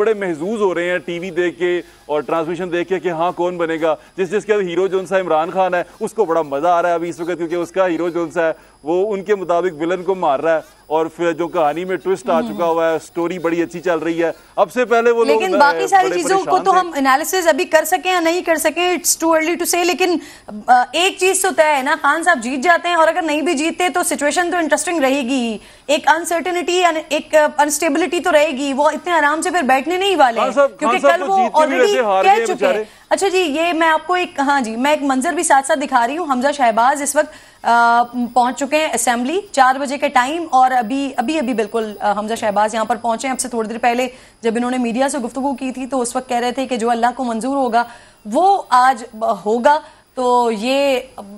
बड़े महजूज हो रहे हैं टीवी देख के और ट्रांसमिशन देख के कि हाँ कौन बनेगा जिस जिसके हीरो जोन सा इमरान खान है उसको बड़ा मज़ा आ रहा है अभी इस वक्त क्योंकि उसका हीरो जोन सा है वो उनके मुताबिक विलन को मार रहा है और फिर जो कहानी में ट्विस्ट आ चुका हुआ है स्टोरी बड़ी अच्छी चल रही है अब से पहले वो लेकिन बाकी सारी चीजों को तो हम एनालिसिस अभी कर सके या नहीं कर सके इट्स टू अर्ली टू से लेकिन एक चीज तो तय है ना खान साहब जीत जाते हैं और अगर नहीं भी जीतते तो सिचुएशन तो इंटरेस्टिंग रहेगी एक अनसर्टेनिटी एक अनस्टेबिलिटी तो रहेगी वो इतने आराम से फिर बैठने नहीं वाले क्योंकि कल तो वो ऑलरेडी कह चुके हैं अच्छा जी ये मैं आपको एक हाँ जी मैं एक मंजर भी साथ साथ दिखा रही हूँ हमजा शहबाज इस वक्त पहुंच चुके हैं असेंबली चार बजे के टाइम और अभी अभी अभी बिल्कुल हमजा शहबाज यहाँ पर पहुंचे अब से थोड़ी देर पहले जब इन्होंने मीडिया से गुफ्तु की थी तो उस वक्त कह रहे थे कि जो अल्लाह को मंजूर होगा वो आज होगा तो ये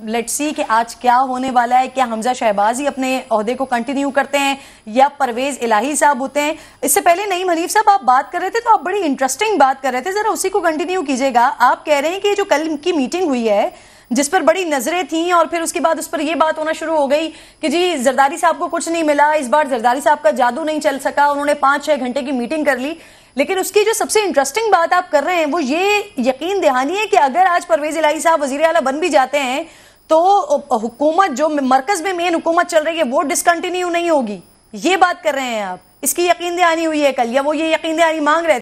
लेट्स सी कि आज क्या होने वाला है क्या हमजा शहबाज ही अपने अहदे को कंटिन्यू करते हैं या परवेज इलाही साहब होते हैं इससे पहले नईम हनीफ साहब आप बात कर रहे थे तो आप बड़ी इंटरेस्टिंग बात कर रहे थे जरा उसी को कंटिन्यू कीजिएगा आप कह रहे हैं कि जो कल की मीटिंग हुई है जिस पर बड़ी नजरें थी और फिर उसके बाद उस पर यह बात होना शुरू हो गई कि जी जरदारी साहब को कुछ नहीं मिला इस बार जरदारी साहब का जादू नहीं चल सका उन्होंने पांच छह घंटे की मीटिंग कर ली लेकिन उसकी जो सबसे इंटरेस्टिंग बात आप कर रहे हैं वो ये यकीन दहानी है कि अगर आज परवेज इलाही साहब वजीर अला बन भी जाते हैं तो हुकूमत जो मरकज में मेन हुकूमत चल रही है वो डिसकंटिन्यू नहीं होगी ये बात कर रहे हैं आप इसकी यकीन दहानी हुई है कल या वो ये यकीन दहानी मांग रहे